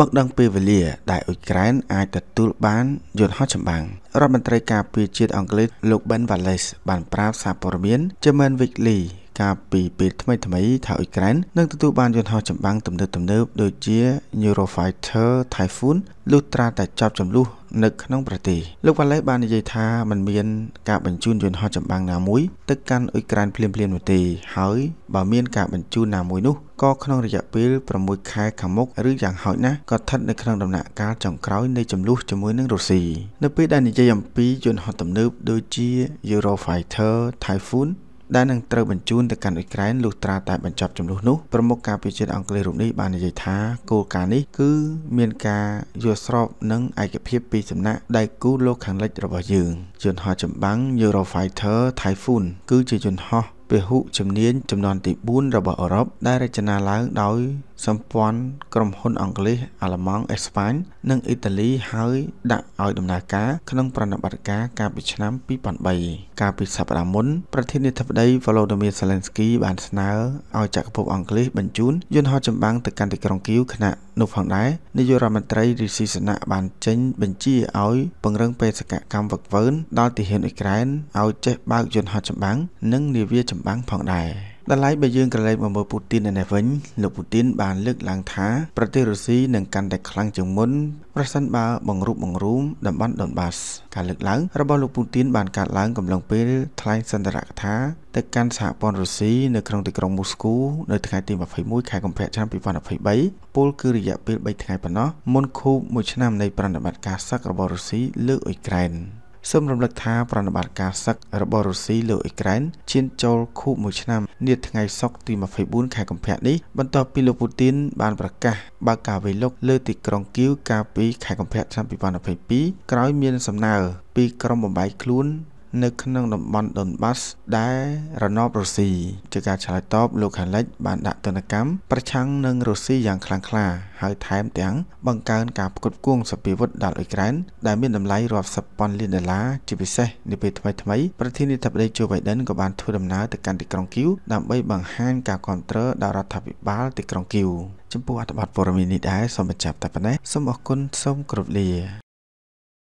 មកដឹងពេលវេលា ដែលអ៊ុយក្រែនអាចទទួលបានយន្តហោះចម្បាំងរដ្ឋមន្ត្រីការពារជាតិអង់គ្លេសលោក Ben Wallace បានប្រាប់សារព័ត៌មាន German Weekly កាលពីពេលថ្មីថ្មីថាអ៊ុយក្រែននឹងទទួលបានយន្តហោះចម្បាំងទំនើបទំនើបដូចជា Eurofighter Typhoon លុះត្រាតែចាប់ចំនួននៅក្នុងប្រទេសលោកវ៉ាឡេបាននិយាយថាมันមាន ការបញ្ជូនយន្តហោះចម្បាំងណាមួយទៅកាន់អ៊ុយក្រែនភ្លាមៗនោះទេហើយបើមានការបញ្ជូនណាមួយនោះក៏ក្នុងរយៈពេល6ខែខាងមុខឬយ៉ាងហោចណាស់ក៏ស្ថិតនៅក្នុងដំណាក់កាលចុងក្រោយនៃចំនួនជាមួយនឹងរុស្ស៊ីនៅពេលដែលនិយាយអំពីយន្តហោះទំនើបដូចជា Eurofighter Typhoon ដែលនឹងត្រូវបញ្ជូនទៅកាន់អ៊ុយក្រែនលុះត្រាតែបញ្ចប់ចំនួននោះប្រមុខការពារជាតិអង់គ្លេសរូបនេះបាននិយាយថាគោលការណ៍នេះគឺមានការយល់ស្របនឹងឯកភាពពីសំណាក់ដៃគូលោកខាងលិចរបស់យើងយន្តហោះចម្បាំង Eurofighter Typhoon គឺជាយន្តហោះពហុជំនាញចំនួនទី4របស់អឺរ៉ុបដែលរចនាឡើងដោយសម្ព័ន្ធក្រុមហ៊ុនអង់គ្លេសអាល្លឺម៉ង់អេស្ប៉ាញនិងអ៊ីតាលីហើយដាក់ឲ្យដំណើរការក្នុងប្រតិបត្តិការកាលពីឆ្នាំ2003កាលពីសប្តាហ៍មុនប្រធានាធិបតី Volodymyr Zelensky បានស្នើឲ្យចក្រភពអង់គ្លេសបញ្ជូនយន្តហោះចម្បាំងទៅកាន់ទីក្រុងគៀវខណៈនោះផងដែរនាយករដ្ឋមន្ត្រីរិស៊ីសនៈបានចេញបញ្ជាឲ្យពង្រឹងបេសកកម្មវឹកវើដល់ទាហានអ៊ុយក្រែនឲ្យចេះបើកយន្តហោះចម្បាំងនិងនាវាចម្បាំងផងដែរ។ដល់ឡៃបើយើងក្រឡេកមកមើលពូទីននៅនេះវិញលោកពូទីនបានលើកឡើងថាប្រទេសរុស្ស៊ីនឹងកាន់តែខ្លាំងជាងមុនប្រសិនបើបង្រួបបង្រួមតំបន់ដុនបាស ការលើកឡើងរបស់លោកពូទីនបានកើតឡើងកំឡុងពេលថ្លែងសន្ទរកថាទៅកាន់សហព័ន្ធរុស្ស៊ីនៅក្នុងទីក្រុងមូស្គូនៅថ្ងៃទី21ខែកុម្ភៈឆ្នាំ2023ពលគឺរយៈពេល3ថ្ងៃប៉ុណ្ណោះមុនខូប1ឆ្នាំនៃប្រតិបត្តិការសឹករបស់រុស្ស៊ីលើកអ៊ុយក្រែនសូមរំលឹកថាប្រណិប័តការសឹករបស់រុស្ស៊ីលើអ៊ុយក្រែនឈានចូលខួប1ឆ្នាំនាថ្ងៃសុក្រទី24ខែកុម្ភៈនេះបន្ទាប់ពីលោកពូទីនបានប្រកាសបើកការវេលុកលើទីក្រុងគៀវកាលពីខែកុម្ភៈឆ្នាំ2022ក្រោយមានសំណើពីក្រុមបំបីខ្លួននៅក្នុងតំបន់ដូនបាសដែលរណបរុស្ស៊ីជាការឆ្លើយតបលោកខាលិចបានដាក់ទណ្ឌកម្មប្រឆាំងនឹងរុស្ស៊ីយ៉ាងខ្លាំងក្លាហើយថែមទាំងបង្កើនការផ្គត់ផ្គង់សពាវុធដល់អ៊ុយក្រែនដែលមានតម្លៃរាប់សិបពាន់លានដុល្លារជាពិសេសនាពេលថ្មីៗប្រធានាធិបតីជូបៃដិនក៏បានធ្វើដំណើរទៅកាន់ទីក្រុងគីវដើម្បីបង្ហាញការគាំទ្រដល់រដ្ឋាភិបាលទីក្រុងគីវចំពោះអត្ថបទព័ត៌មាននេះដែរសូមបញ្ចប់តែប៉ុណ្ណេះសូមអរគុណសូមគោរពលា